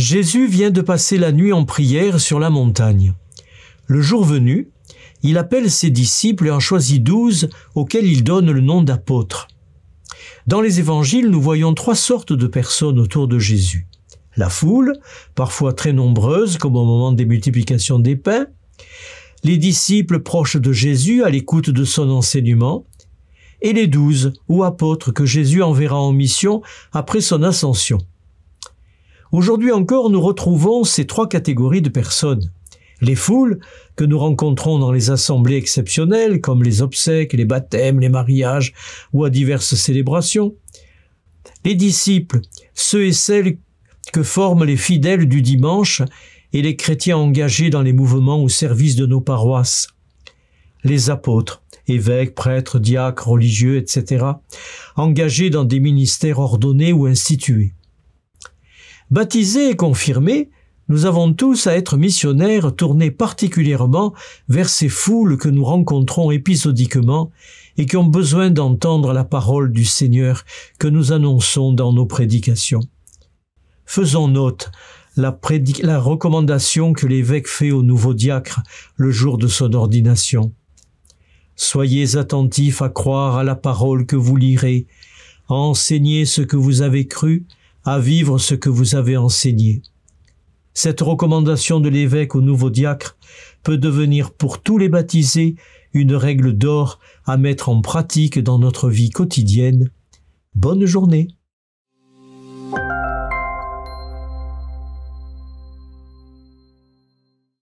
Jésus vient de passer la nuit en prière sur la montagne. Le jour venu, il appelle ses disciples et en choisit douze auxquels il donne le nom d'apôtres. Dans les évangiles, nous voyons trois sortes de personnes autour de Jésus. La foule, parfois très nombreuse comme au moment des multiplications des pains, les disciples proches de Jésus à l'écoute de son enseignement, et les douze ou apôtres que Jésus enverra en mission après son ascension. Aujourd'hui encore, nous retrouvons ces trois catégories de personnes. Les foules, que nous rencontrons dans les assemblées exceptionnelles, comme les obsèques, les baptêmes, les mariages ou à diverses célébrations. Les disciples, ceux et celles que forment les fidèles du dimanche et les chrétiens engagés dans les mouvements au service de nos paroisses. Les apôtres, évêques, prêtres, diacres, religieux, etc., engagés dans des ministères ordonnés ou institués. Baptisés et confirmés, nous avons tous à être missionnaires tournés particulièrement vers ces foules que nous rencontrons épisodiquement et qui ont besoin d'entendre la parole du Seigneur que nous annonçons dans nos prédications. Faisons note la, recommandation que l'évêque fait au nouveau diacre le jour de son ordination. Soyez attentifs à croire à la parole que vous lirez, à enseigner ce que vous avez cru, à vivre ce que vous avez enseigné. Cette recommandation de l'évêque au nouveau diacre peut devenir pour tous les baptisés une règle d'or à mettre en pratique dans notre vie quotidienne. Bonne journée.